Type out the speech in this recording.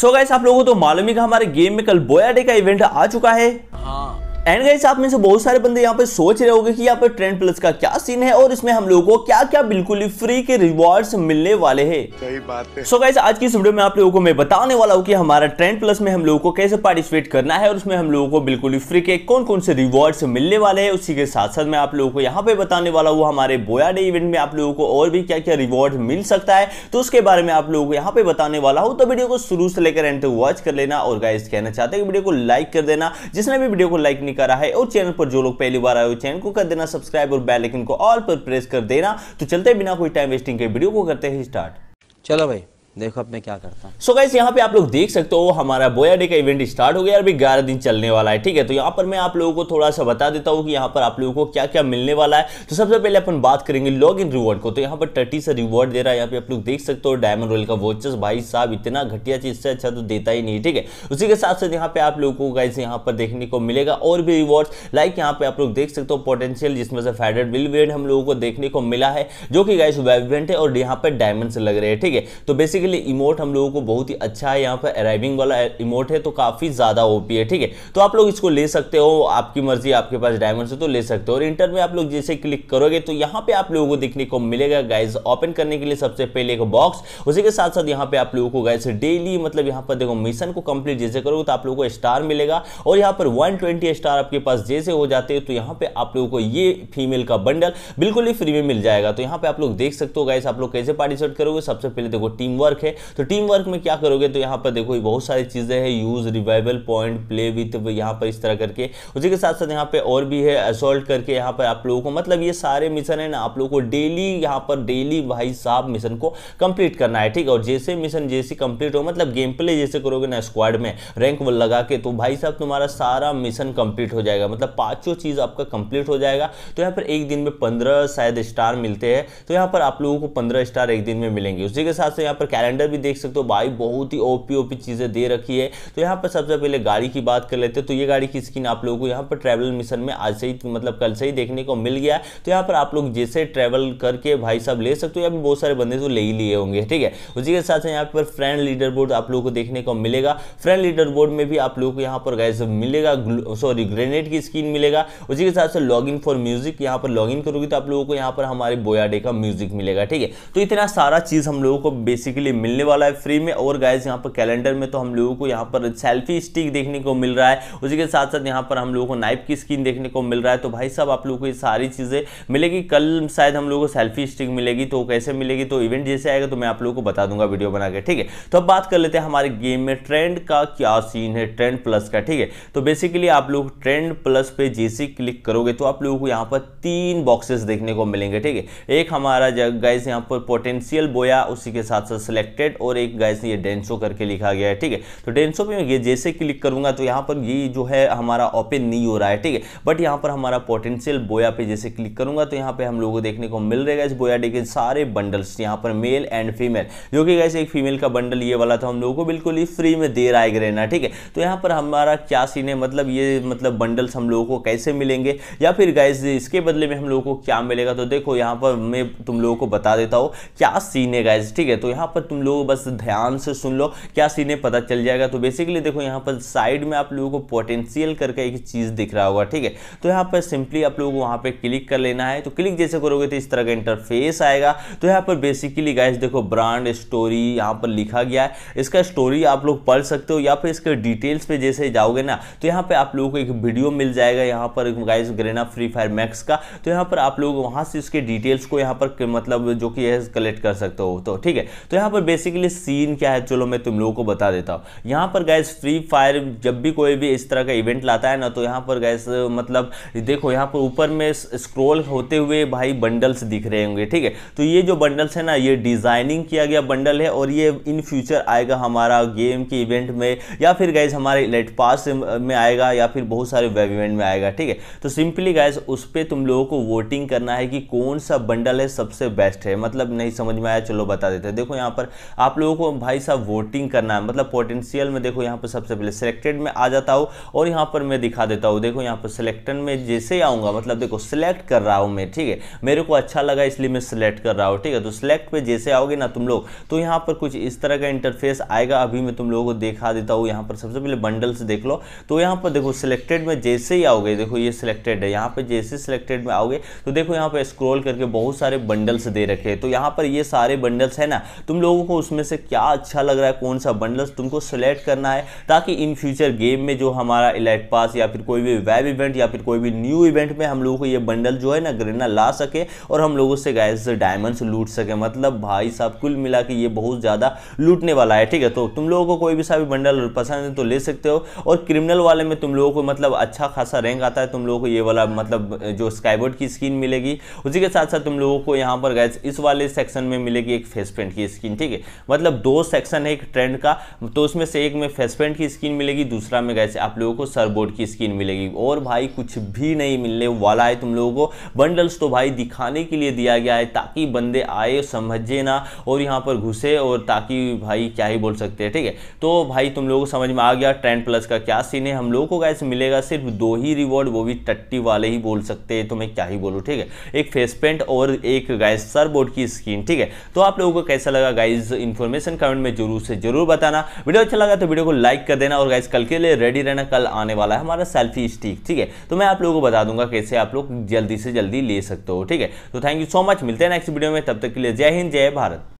सो so gas आप लोगों को तो मालूम ही हमारे गेम में कल बोयाडे का इवेंट आ चुका है हाँ एंड गाइस आप में से बहुत सारे बंदे यहाँ पे सोच रहे होंगे कि यहाँ पे ट्रेंड प्लस का क्या सीन है और इसमें हम लोगों को क्या क्या बिल्कुल ही फ्री के रिवॉर्ड्स मिलने वाले हैं सही बात है सो so गाइस आज की इस वीडियो में आप लोगों को मैं बताने वाला हूँ कि हमारा ट्रेंड प्लस में हम लोगों को कैसे पार्टिसिपेट करना है और उसमें हम लोगों को बिल्कुल ही फ्री के कौन कौन से रिवॉर्ड्स मिलने वाले है उसी के साथ साथ मैं आप लोगों को यहाँ पे बताने वाला हूँ हमारे बोया डे इवेंट में आप लोगों को और भी क्या क्या रिवॉर्ड मिल सकता है तो उसके बारे में आप लोगों को यहाँ पे बताने वाला हूँ तो वीडियो को शुरू से लेकर एंड तक वॉच कर लेना और गाइस कहना चाहते हैं वीडियो को लाइक कर देना जिसने भी वीडियो को लाइक नहीं करा है और चैनल पर जो लोग पहली बार आए हो चैनल को कर देना सब्सक्राइब और बेल आइकन को ऑल पर प्रेस कर देना तो चलते बिना कोई टाइम वेस्टिंग के वीडियो को करते हैं स्टार्ट चलो भाई देखो अब मैं क्या करता हूँ सो गाइस यहाँ पे आप लोग देख सकते हो हमारा बोया डे का इवेंट स्टार्ट हो गया अभी ग्यारह दिन चलने वाला है ठीक है तो यहाँ पर मैं आप लोगों को थोड़ा सा बता देता हूँ कि यहाँ पर आप लोगों को क्या क्या मिलने वाला है तो सबसे पहले अपन बात करेंगे लॉग इन रिवॉर्ड को तो यहाँ पर टर्टी से रिवॉर्ड दे रहा है यहाँ पे आप लोग देख सकते हो डायमंड रोल का वॉचेस भाई साहब इतना घटिया चीज से अच्छा तो देता ही नहीं ठीक है उसी के साथ साथ यहाँ पे आप लोगों को गाइस यहाँ पर देखने को मिलेगा और भी रिवॉर्ड लाइक यहाँ पे आप लोग देख सकते हो पोटेंशियल जिसमें से फेडरेट विल हम लोगों को देखने को मिला है जो कि गाइस वेब इवेंट है और यहाँ पर डायमंड लग रहे हैं ठीक है तो बेसिकली बेसिकली इमोट हम लोगों को बहुत ही अच्छा है यहाँ पर अराइविंग वाला इमोट है तो काफ़ी ज़्यादा ओपी है ठीक है तो आप लोग इसको ले सकते हो आपकी मर्जी आपके पास डायमंड है तो ले सकते हो और इंटर में आप लोग जैसे क्लिक करोगे तो यहाँ पे आप लोगों को देखने को मिलेगा गाइज ओपन करने के लिए सबसे पहले एक बॉक्स उसी के साथ साथ यहाँ पे आप लोगों को गाइज डेली मतलब यहाँ पर देखो मिशन को कंप्लीट जैसे करोगे तो आप लोगों को स्टार मिलेगा और यहाँ पर वन स्टार आपके पास जैसे हो जाते हैं तो यहाँ पे आप लोगों को ये फीमेल का बंडल बिल्कुल ही फ्री में मिल जाएगा तो यहाँ पे आप लोग देख सकते हो गाइस आप लोग कैसे पार्टिसिपेट करोगे सबसे पहले देखो टीम वर्क वर्क है तो टीम वर्क में क्या करोगे तो यहाँ पर देखो ये बहुत सारी चीज़ें हैं use revival point play with यहाँ पर इस तरह करके उसी के साथ साथ यहाँ पर और भी है असोल्ट करके यहाँ पर आप लोगों को मतलब ये सारे मिशन है ना आप लोगों को डेली यहाँ पर डेली भाई साहब मिशन को कंप्लीट करना है ठीक और जैसे मिशन जैसे कंप्लीट हो मतलब गेम प्ले जैसे करोगे ना स्क्वाड में रैंक लगा के तो भाई साहब तुम्हारा सारा मिशन कंप्लीट हो जाएगा मतलब पांचों चीज़ आपका कंप्लीट हो जाएगा तो यहाँ पर एक दिन में पंद्रह शायद स्टार मिलते हैं तो यहाँ पर आप लोगों को पंद्रह स्टार एक दिन में मिलेंगे उसी के साथ से यहाँ पर कैरेक्टर अंडर भी देख सकते हो भाई बहुत ही ओपी ओपी चीज़ें दे रखी है तो यहाँ पर सबसे पहले गाड़ी की बात कर लेते हैं तो ये गाड़ी की स्किन आप लोगों को यहाँ पर ट्रेवल मिशन में आज से ही मतलब कल से ही देखने को मिल गया तो यहाँ पर आप लोग जैसे ट्रेवल करके भाई साहब ले सकते हो यहाँ पर बहुत सारे बंदे तो ले ही लिए होंगे ठीक है उसी के साथ यहाँ पर फ्रेंड लीडर बोर्ड आप लोगों को देखने को मिलेगा फ्रेंड लीडर बोर्ड में भी आप लोगों को यहाँ पर गैस मिलेगा सॉरी ग्रेनेड की स्किन मिलेगा उसी के साथ से लॉग इन फॉर म्यूजिक यहाँ पर लॉग इन करोगे तो आप लोगों को यहाँ पर हमारे बोयाडे का म्यूजिक मिलेगा ठीक है तो इतना सारा चीज़ हम लोगों को बेसिकली लिए मिलने वाला है फ्री में और गाइज यहाँ पर कैलेंडर में तो हम लोगों को यहाँ पर सेल्फी स्टिक देखने को मिल रहा है उसी के साथ साथ यहाँ पर हम लोगों को नाइफ की स्क्रीन देखने को मिल रहा है तो भाई साहब आप लोगों को ये सारी चीज़ें मिलेगी कल शायद हम लोगों को सेल्फी स्टिक मिलेगी तो कैसे मिलेगी तो इवेंट जैसे आएगा तो मैं आप लोगों को बता दूंगा वीडियो बना के ठीक है तो अब बात कर लेते हैं हमारे गेम में ट्रेंड का क्या सीन है ट्रेंड प्लस का ठीक है तो बेसिकली आप लोग ट्रेंड प्लस पे जैसे क्लिक करोगे तो आप लोगों को यहाँ पर तीन बॉक्सेस देखने को मिलेंगे ठीक है एक हमारा गाइस यहाँ पर पोटेंशियल बोया उसी के साथ साथ सेलेक्टेड और एक गैस ये डेंसो करके लिखा गया है ठीक है तो डेंसो पे मैं ये जैसे क्लिक करूंगा तो यहाँ पर ये जो है हमारा ओपन नहीं हो रहा है ठीक है बट यहाँ पर हमारा पोटेंशियल बोया पे जैसे क्लिक करूंगा तो यहाँ पे हम लोगों को देखने को मिल रहेगा इस बोया डे के सारे बंडल्स यहाँ पर मेल एंड फीमेल जो कि गैस एक फीमेल का बंडल ये वाला था हम लोगों को बिल्कुल ही फ्री में दे रहा है रहना ठीक है तो यहाँ पर हमारा क्या सीन है मतलब ये मतलब बंडल्स हम लोगों को कैसे मिलेंगे या फिर गैस इसके बदले में हम लोगों को क्या मिलेगा तो देखो यहाँ पर मैं तुम लोगों को बता देता हूँ क्या सीन है गैस ठीक है तो यहाँ पर तुम लोग बस ध्यान से सुन लो क्या सीने पता चल जाएगा तो बेसिकली देखो यहाँ पर साइड में आप लोगों को पोटेंशियल करके एक चीज़ दिख रहा होगा ठीक है तो यहाँ पर सिंपली आप लोगों को वहाँ पर क्लिक कर लेना है तो क्लिक जैसे करोगे तो इस तरह का इंटरफेस आएगा तो यहाँ पर बेसिकली गाइज देखो ब्रांड स्टोरी यहाँ पर लिखा गया है इसका स्टोरी आप लोग पढ़ सकते हो या फिर इसके डिटेल्स पे जैसे जाओगे ना तो यहाँ पे आप लोगों को एक वीडियो मिल जाएगा यहाँ पर guys Garena free fire max का तो यहाँ पर आप लोग वहाँ से इसके डिटेल्स को यहाँ पर मतलब जो कि कलेक्ट कर सकते हो तो ठीक है तो यहाँ पर बेसिकली सीन क्या है चलो मैं तुम लोगों को बता देता हूँ यहाँ पर गैस फ्री फायर जब भी कोई भी इस तरह का इवेंट लाता है ना तो यहाँ पर गैस मतलब देखो यहाँ पर ऊपर में स्क्रोल होते हुए भाई बंडल्स दिख रहे होंगे ठीक है तो ये जो बंडल्स है ना ये डिज़ाइनिंग किया गया बंडल है और ये इन फ्यूचर आएगा हमारा गेम के इवेंट में या फिर गैस हमारे लेट पास में आएगा या फिर बहुत सारे वेब इवेंट में आएगा ठीक है तो सिंपली गैस उस पर तुम लोगों को वोटिंग करना है कि कौन सा बंडल है सबसे बेस्ट है मतलब नहीं समझ में आया चलो बता देते हैं देखो यहाँ पर पर आप लोगों को भाई साहब वोटिंग करना है मतलब पोटेंशियल में देखो यहाँ पर सबसे पहले सिलेक्टेड में आ जाता हूँ और यहाँ पर मैं दिखा देता हूँ देखो यहाँ पर सिलेक्टेड में जैसे ही आऊँगा मतलब देखो सिलेक्ट कर रहा हूँ मैं ठीक है मेरे को अच्छा लगा इसलिए मैं सिलेक्ट कर रहा हूँ ठीक है तो सिलेक्ट पर जैसे आओगे ना तुम लोग तो यहाँ पर कुछ इस तरह का इंटरफेस आएगा अभी मैं तुम लोगों को दिखा देता हूँ यहाँ पर सबसे पहले बंडल्स देख लो तो यहाँ पर देखो सिलेक्टेड में जैसे ही आओगे देखो ये सिलेक्टेड है यहाँ पर जैसे सिलेक्टेड में आओगे तो देखो यहाँ पर स्क्रोल करके बहुत सारे बंडल्स दे रखे हैं तो यहाँ पर ये सारे बंडल्स है ना तुम लोगों लोगों को उसमें से क्या अच्छा लग रहा है कौन सा बंडल्स तुमको सेलेक्ट करना है ताकि इन फ्यूचर गेम में जो हमारा इलेक्ट पास या फिर कोई भी वेब इवेंट या फिर कोई भी न्यू इवेंट में हम लोगों को ये बंडल जो है ना ग्रेना ला सके और हम लोगों से गैस डायमंड्स लूट सके मतलब भाई साहब कुल मिला के ये बहुत ज़्यादा लूटने वाला है ठीक है तो तुम लोगों को कोई भी सा भी बंडल पसंद है तो ले सकते हो और क्रिमिनल वाले में तुम लोगों को मतलब अच्छा खासा रैंक आता है तुम लोगों को ये वाला मतलब जो स्काईबोर्ड की स्किन मिलेगी उसी के साथ साथ तुम लोगों को यहाँ पर गैस इस वाले सेक्शन में मिलेगी एक फेस पेंट की स्किन ठीक ठीक है मतलब दो सेक्शन है एक ट्रेंड का तो उसमें से एक में फेसपेंट की स्किन मिलेगी दूसरा में कैसे आप लोगों को सरबोर्ड की स्किन मिलेगी और भाई कुछ भी नहीं मिलने वाला है तुम लोगों को बंडल्स तो भाई दिखाने के लिए दिया गया है ताकि बंदे आए समझे ना और यहाँ पर घुसे और ताकि भाई क्या ही बोल सकते हैं ठीक है तो भाई तुम लोगों को समझ में आ गया ट्रेंड प्लस का क्या सीन है हम लोगों को गैस मिलेगा सिर्फ दो ही रिवॉर्ड वो भी टट्टी वाले ही बोल सकते हैं तो मैं क्या ही बोलूँ ठीक है एक फेस पेंट और एक गैस सर बोर्ड की स्क्रीन ठीक है तो आप लोगों को कैसा लगा गाइस गाइज इन्फॉर्मेशन कमेंट में जरूर से जरूर बताना वीडियो अच्छा लगा तो वीडियो को लाइक कर देना और गाइज कल के लिए रेडी रहना कल आने वाला है हमारा सेल्फी स्टिक ठीक है तो मैं आप लोगों को बता दूंगा कैसे आप लोग जल्दी से जल्दी ले सकते हो ठीक है तो थैंक यू सो मच मिलते हैं नेक्स्ट वीडियो में तब तक के लिए जय हिंद जय भारत